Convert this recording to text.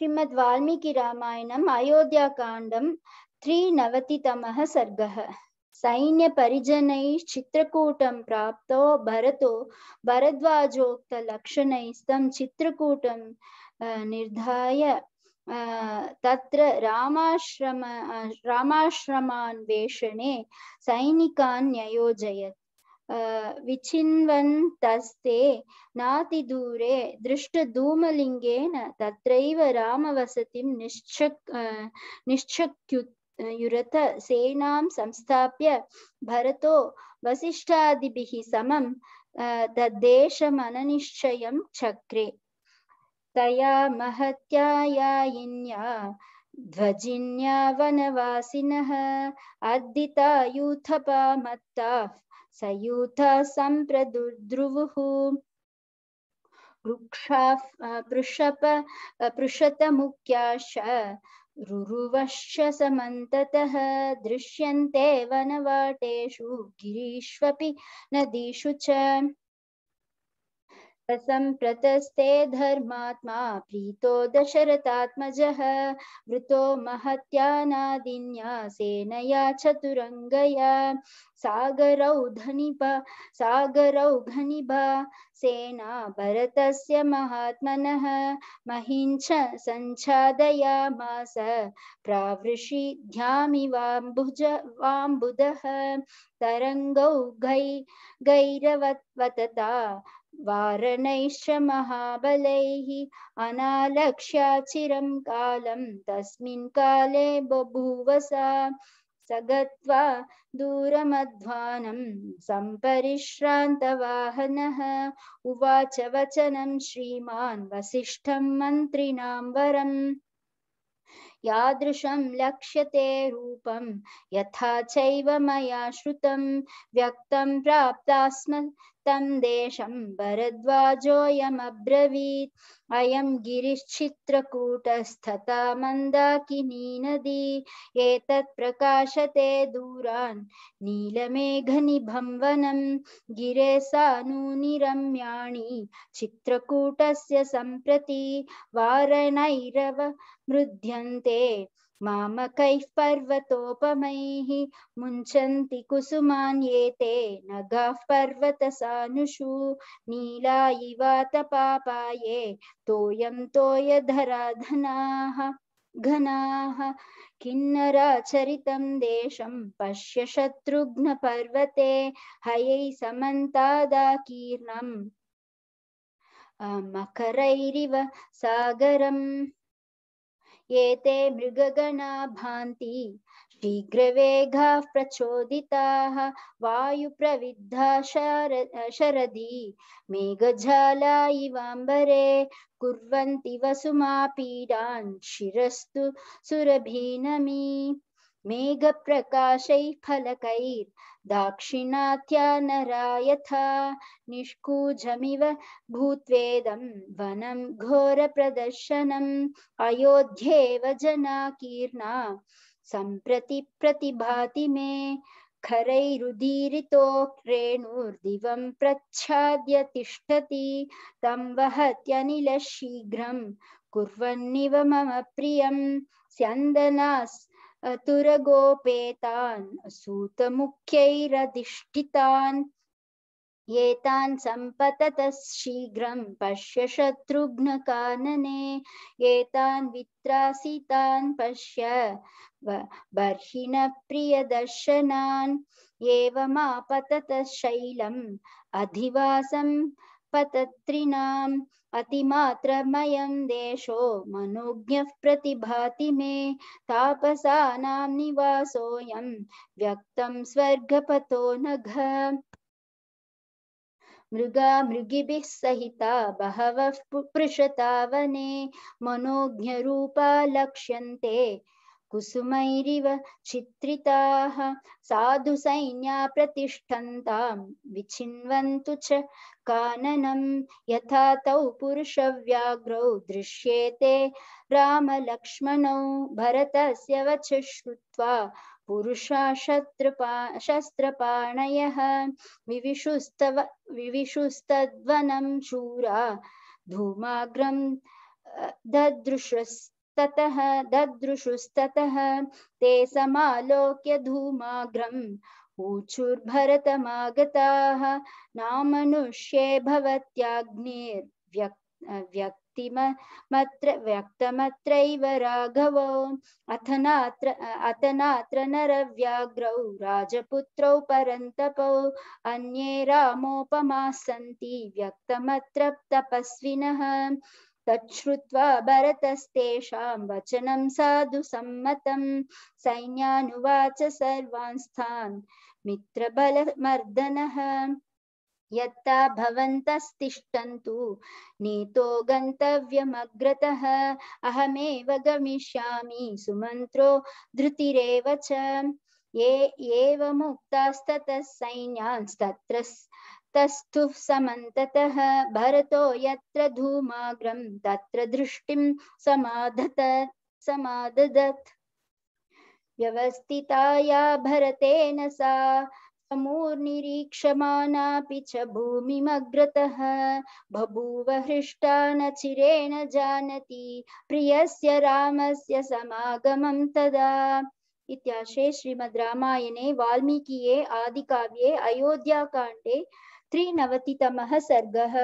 श्रीमद् वाल्मीकि रामायणम् अयोध्याकाण्डं त्रिनवतितमः सर्गः सैन्यपरिजनैः चित्रकूटं प्राप्तो भरतो भरद्वाजोक्तलक्षणैस्तं चित्रकूटं निर्धाय तत्र रामाश्रम रामाश्रमान्वेषणे सैनिकान् न्ययोजयत् विचिन्वन्तस्ते नातिदूरे दृष्टधूमलिङ्गेन तत्रैव रामवसतिं निश्चक् निश्चक्युत् युरत सेनां संस्थाप्य भरतो वसिष्ठादिभिः समं तद्देशमननिश्चयं चक्रे तया महत्यायायिन्या ध्वजिन्या वनवासिनः अर्दिता यूथपा सयूथ सम्प्रदुर्ध्रुवुः पृषत पृषतमुख्याश्च रुरुवश्च समन्ततः दृश्यन्ते वनवाटेषु गिरीष्वपि नदीषु च संप्रतस्ते धर्मात्मा प्रीतो दशरथात्मजः वृतो महत्यानादिन्यासेनया चतुरङ्गया सागरौ धनिभ सागरौ घनिभा सेना भरतस्य महात्मनः महिञ्च सञ्छादयामास प्रावृषि ध्यामिवाम्बुज वाम्बुदः तरङ्गौ गै गैरवत्वतता वारणैश्च महाबलैः अनालक्ष्याचिरं कालं तस्मिन् काले बभूवसा स गत्वा दूरमध्वानं सम्परिश्रान्तवाहनः उवाच वचनं श्रीमान् वसिष्ठं मन्त्रिणां वरम् यादृशं लक्ष्यते रूपं यथा चैव मया श्रुतं व्यक्तं प्राप्तास्म तं देशं भरद्वाजोऽयमब्रवीत् अयं गिरिश्चित्रकूटस्थता मन्दाकिनी नदी एतत् प्रकाशते दूरान् नीलमेघनिभं वनं गिरे सानूनि रम्याणि चित्रकूटस्य सम्प्रति वारणैरव मृध्यन्ते ते मामकैः पर्वतोपमैः मुञ्चन्ति कुसुमान् ये ते नगाः पर्वतसानुषु नीला इवातपापाये तोयं तोयधराधनाः घनाः किन्नराचरितं देशं पश्य शत्रुघ्नपर्वते हयै समन्तादाकीर्णम् मकरैरिव सागरम् ये मृगगणा भान्ति शीघ्रवेगाः प्रचोदिताः वायुप्रविद्धा शर शरदी मेघजाला इवाम्बरे कुर्वन्ति वसुमापीडान् शिरस्तु सुरभीनमी मेघ फलकैर्दाक्षिणात्या नरा यथा निष्कूजमिव भूत्वेदं वनं घोरप्रदर्शनम् अयोध्येव जनाकीर्णा सम्प्रति प्रतिभाति मे खरैरुदीरितो रेणुर्दिवं प्रच्छाद्य तिष्ठति तं वहत्यनिलशीघ्रं कुर्वन्निव मम प्रियं स्यन्दनास् तुरगोपेतान् सूतमुख्यैरधिष्ठितान् एतान् सम्पततः शीघ्रं पश्य शत्रुघ्नकानने एतान् वित्रासितान् पश्य बर्हिणप्रियदर्शनान् एवमापततः शैलम् अधिवासं पतत्रिणाम् अतिमात्रमयं देशो मनोज्ञः प्रतिभाति मे तापसानां निवासोऽयं व्यक्तं स्वर्गपतो नघ मृगा मृगिभिः सहिता बहवः पृषता वने मनोज्ञरूपा लक्ष्यन्ते कुसुमैरिव चित्रिताः साधुसैन्या प्रतिष्ठन्तां विचिन्वन्तु च काननं यथा तौ पुरुषव्याघ्रौ दृश्येते रामलक्ष्मणौ भरतस्य वच श्रुत्वा पुरुषा शत्रपा शस्त्रपाणयः विविशुस्तव विविशुस्तद्वनं शूरा धूमाग्रं ततः ददृशुस्ततः ते समालोक्य धूमाग्रम् ऊचुर्भरतमागताः नामनुष्ये भवत्याग्निर्व्यक् व्यक्तिमत्र व्यक्तमत्रैव राघवो अथनात्र अतनात्र नरव्याघ्रौ राजपुत्रौ परन्तपौ अन्ये रामोपमाः सन्ति व्यक्तमत्र तपस्विनः तच्छ्रुत्वा भरतस्तेषां वचनं साधु सम्मतं सैन्यानुवाच सर्वांस्तान् मित्रबलमर्दनः यत्ता भवन्तस्तिष्ठन्तु नीतो गन्तव्यमग्रतः अहमेव गमिष्यामि सुमन्त्रो धृतिरेव च ये एवमुक्तास्ततः सैन्यांस्तत्र तस्थु समन्ततः भरतो यत्र धूमाग्रं तत्र दृष्टिं समाधत समाददत् व्यवस्थिताया भरतेन सा समूर्निरीक्षमाणापि च भूमिमग्रतः बभूव हृष्टा न चिरेण जानति प्रियस्य रामस्य समागमं तदा इत्याशे श्रीमद् रामायणे वाल्मीकिये आदिकाव्ये अयोध्याकाण्डे त्रिनवतितमः सर्गः